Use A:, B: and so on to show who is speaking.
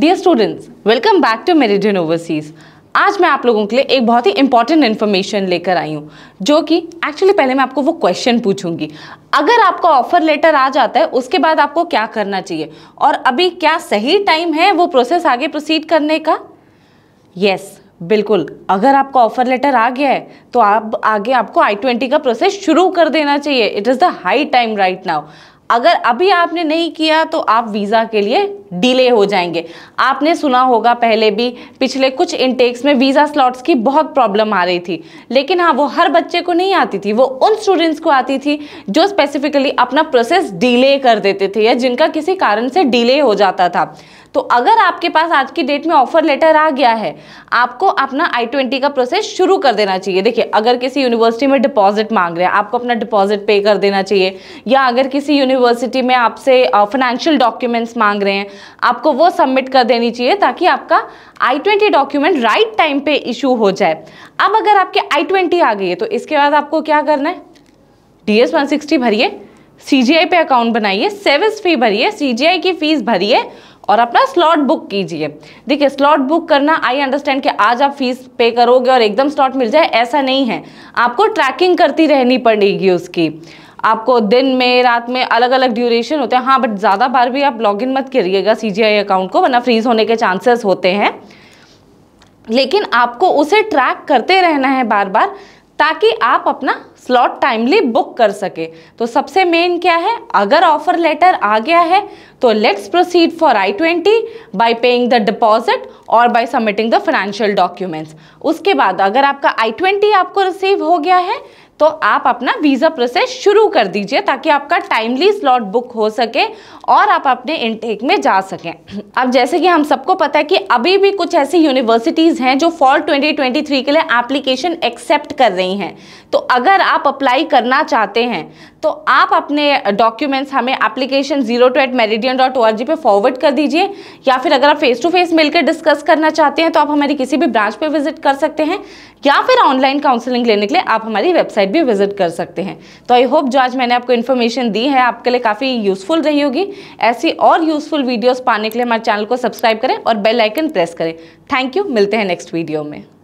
A: dear students welcome back to Meridian Overseas आज मैं आप लोगों के लिए एक बहुत ही इंपॉर्टेंट इन्फॉर्मेशन लेकर आई हूँ जो कि एक्चुअली पहले मैं आपको वो क्वेश्चन पूछूंगी अगर आपका ऑफर लेटर आ जाता है उसके बाद आपको क्या करना चाहिए और अभी क्या सही टाइम है वो प्रोसेस आगे प्रोसीड करने का यस yes, बिल्कुल अगर आपका ऑफर लेटर आ गया है तो आप आगे आपको आई ट्वेंटी का प्रोसेस शुरू कर देना चाहिए it is the high time right now अगर अभी आपने नहीं किया तो आप वीज़ा के लिए डिले हो जाएंगे आपने सुना होगा पहले भी पिछले कुछ इनटेक्स में वीज़ा स्लॉट्स की बहुत प्रॉब्लम आ रही थी लेकिन हाँ वो हर बच्चे को नहीं आती थी वो उन स्टूडेंट्स को आती थी जो स्पेसिफिकली अपना प्रोसेस डिले कर देते थे या जिनका किसी कारण से डिले हो जाता था तो अगर आपके पास आज की डेट में ऑफर लेटर आ गया है आपको अपना आई ट्वेंटी का प्रोसेस शुरू कर देना चाहिए देखिए अगर किसी यूनिवर्सिटी में डिपॉजिट मांग रहे हैं आपको अपना डिपॉजिट पे कर देना चाहिए या अगर किसी यूनिवर्सिटी यूनिवर्सिटी में आपसे फाइनेंशियल डॉक्यूमेंट्स मांग रहे हैं आपको वो सबमिट कर देनी चाहिए ताकि आपका I twenty document right time पे इशू हो जाए अब अगर आपके आई ट्वेंटी आ गई है तो इसके बाद आपको क्या करना है डी एस वन सिक्सटी भरिए सी जी आई पे अकाउंट बनाइए सेविस फी भरिए सी जी आई की फ़ीस भरिए और अपना स्लॉट बुक कीजिए देखिए स्लॉट बुक करना आई अंडरस्टैंड कि आज आप फीस पे करोगे और एकदम स्लॉट मिल जाए ऐसा नहीं है आपको ट्रैकिंग करती रहनी पड़ेगी उसकी आपको दिन में रात में अलग अलग ड्यूरेशन होते हैं हाँ बट ज़्यादा बार भी आप लॉग मत करिएगा सी अकाउंट को वरना फ्रीज़ होने के चांसेस होते हैं लेकिन आपको उसे ट्रैक करते रहना है बार बार ताकि आप अपना स्लॉट टाइमली बुक कर सके तो सबसे मेन क्या है अगर ऑफर लेटर आ गया है तो let's proceed for I twenty by paying the deposit और by submitting the financial documents उसके बाद अगर आपका आई ट्वेंटी आपको रिसीव हो गया है तो आप अपना वीज़ा प्रोसेस शुरू कर दीजिए ताकि आपका टाइमली स्लॉट बुक हो सके और आप अपने इनटेक में जा सकें अब जैसे कि हम सबको पता है कि अभी भी कुछ ऐसी यूनिवर्सिटीज़ हैं जो फॉल 2023 के लिए एप्लीकेशन एक्सेप्ट कर रही हैं तो अगर आप अप्लाई करना चाहते हैं तो आप अपने डॉक्यूमेंट्स हमें application zero two eight Meridian dot O R G forward कर दीजिए या फिर अगर आप फेस टू फेस मिलकर डिस्कस करना चाहते हैं तो आप हमारी किसी भी ब्रांच पर विजिट कर सकते हैं या फिर ऑनलाइन काउंसलिंग लेने के लिए आप हमारी वेबसाइट वेबसाइट भी विजिट कर सकते हैं तो आई होप जो आज मैंने आपको इन्फॉर्मेशन दी है आपके लिए काफ़ी यूज़फुल रही होगी ऐसी और यूज़फुल वीडियोज़ पाने के लिए हमारे चैनल को सब्सक्राइब करें और बेलाइकन प्रेस करें थैंक यू मिलते हैं नेक्स्ट वीडियो में